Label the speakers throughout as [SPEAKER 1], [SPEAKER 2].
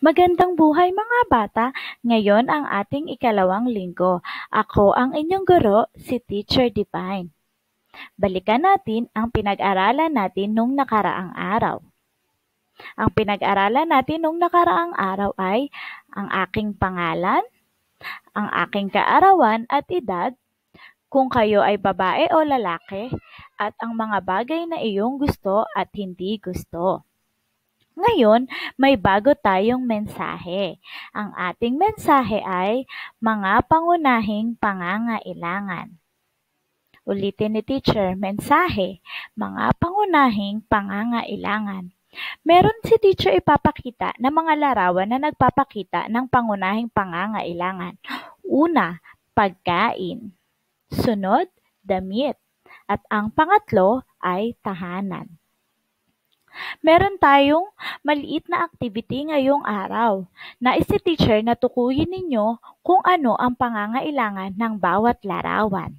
[SPEAKER 1] Magandang buhay mga bata! Ngayon ang ating ikalawang linggo. Ako ang inyong guro, si Teacher Divine. Balikan natin ang pinag-aralan natin nung nakaraang araw. Ang pinag-aralan natin nung nakaraang araw ay ang aking pangalan, ang aking kaarawan at edad, kung kayo ay babae o lalaki, at ang mga bagay na iyong gusto at hindi gusto. Ngayon, may bago tayong mensahe. Ang ating mensahe ay mga pangunahing pangangailangan. Ulitin ni teacher, mensahe, mga pangunahing pangangailangan. Meron si teacher ipapakita na mga larawan na nagpapakita ng pangunahing pangangailangan. Una, pagkain. Sunod, damit. At ang pangatlo ay tahanan. Meron tayong maliit na activity ngayong araw. Nais si teacher na tukuyin ninyo kung ano ang pangangailangan ng bawat larawan.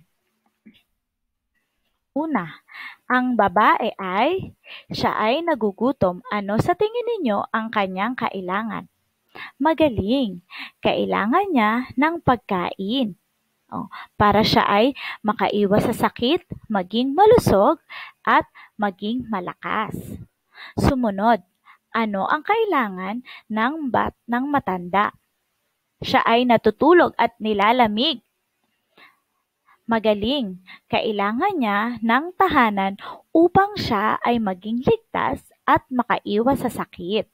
[SPEAKER 1] Una, ang babae ay, siya ay nagugutom. Ano sa tingin ninyo ang kanyang kailangan? Magaling. Kailangan niya ng pagkain. Oh, para siya ay makaiwas sa sakit, maging malusog, at maging malakas. Sumunod, ano ang kailangan ng bat ng matanda? Siya ay natutulog at nilalamig. Magaling, kailangan niya ng tahanan upang siya ay maging ligtas at makaiwas sa sakit.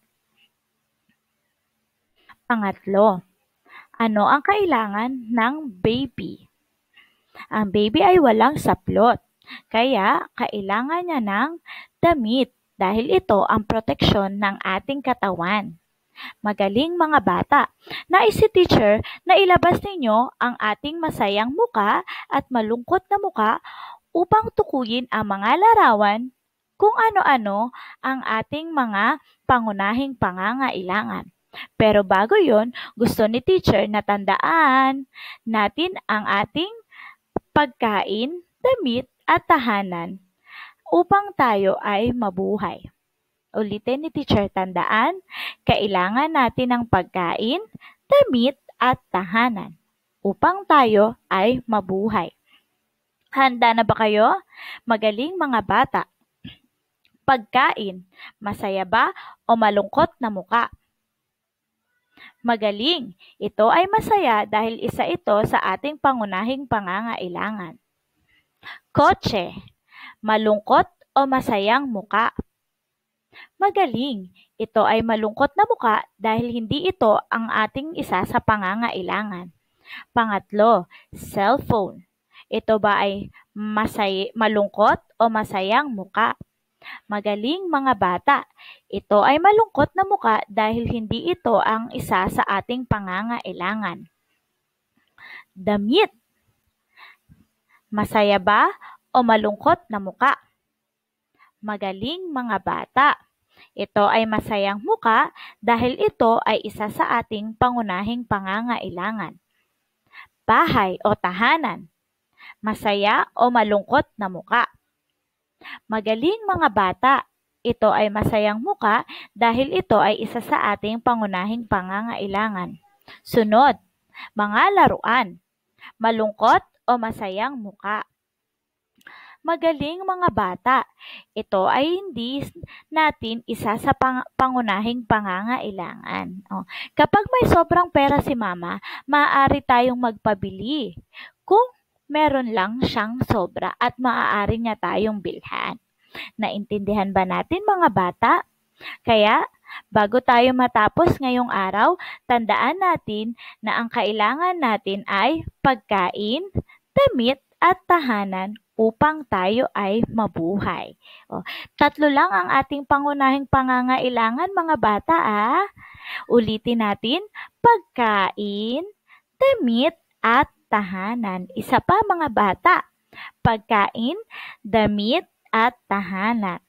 [SPEAKER 1] Pangatlo, ano ang kailangan ng baby? Ang baby ay walang saplot, kaya kailangan niya ng damit dahil ito ang proteksyon ng ating katawan. Magaling mga bata, nais si teacher na ilabas ninyo ang ating masayang muka at malungkot na muka upang tukuyin ang mga larawan kung ano-ano ang ating mga pangunahing pangangailangan. Pero bago yon, gusto ni teacher na tandaan natin ang ating pagkain, damit at tahanan upang tayo ay mabuhay. Ulitin ni Teacher Tandaan, kailangan natin ng pagkain, damit at tahanan upang tayo ay mabuhay. Handa na ba kayo? Magaling mga bata. Pagkain, masaya ba o malungkot na muka? Magaling! Ito ay masaya dahil isa ito sa ating pangunahing pangangailangan. Kotse, Malungkot o masayang muka. Magaling! Ito ay malungkot na muka dahil hindi ito ang ating isa sa pangangailangan. Pangatlo, cellphone. Ito ba ay masay malungkot o masayang muka? Magaling mga bata! Ito ay malungkot na muka dahil hindi ito ang isa sa ating pangangailangan. Damit. Masaya ba o malungkot na muka. Magaling mga bata. Ito ay masayang muka dahil ito ay isa sa ating pangunahing pangangailangan. Bahay o tahanan. Masaya o malungkot na muka. Magaling mga bata. Ito ay masayang muka dahil ito ay isa sa ating pangunahing pangangailangan. Sunod, mga laruan. Malungkot o masayang muka magaling mga bata. Ito ay hindi natin isa sa pang- pangunahing pangangailangan. O, oh, kapag may sobrang pera si mama, maaari tayong magpabili kung meron lang siyang sobra at maaari niya tayong bilhan. Naintindihan ba natin mga bata? Kaya, bago tayo matapos ngayong araw, tandaan natin na ang kailangan natin ay pagkain, damit at tahanan upang tayo ay mabuhay. O, tatlo lang ang ating pangunahing pangangailangan mga bata ah. Ulitin natin, pagkain, damit at tahanan. Isa pa mga bata, pagkain, damit at tahanan.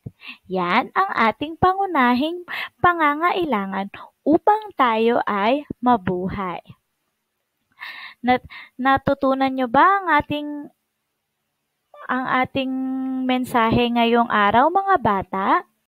[SPEAKER 1] Yan ang ating pangunahing pangangailangan upang tayo ay mabuhay. Nat- natutunan nyo ba ang ating ang ating mensahe ngayong araw mga bata?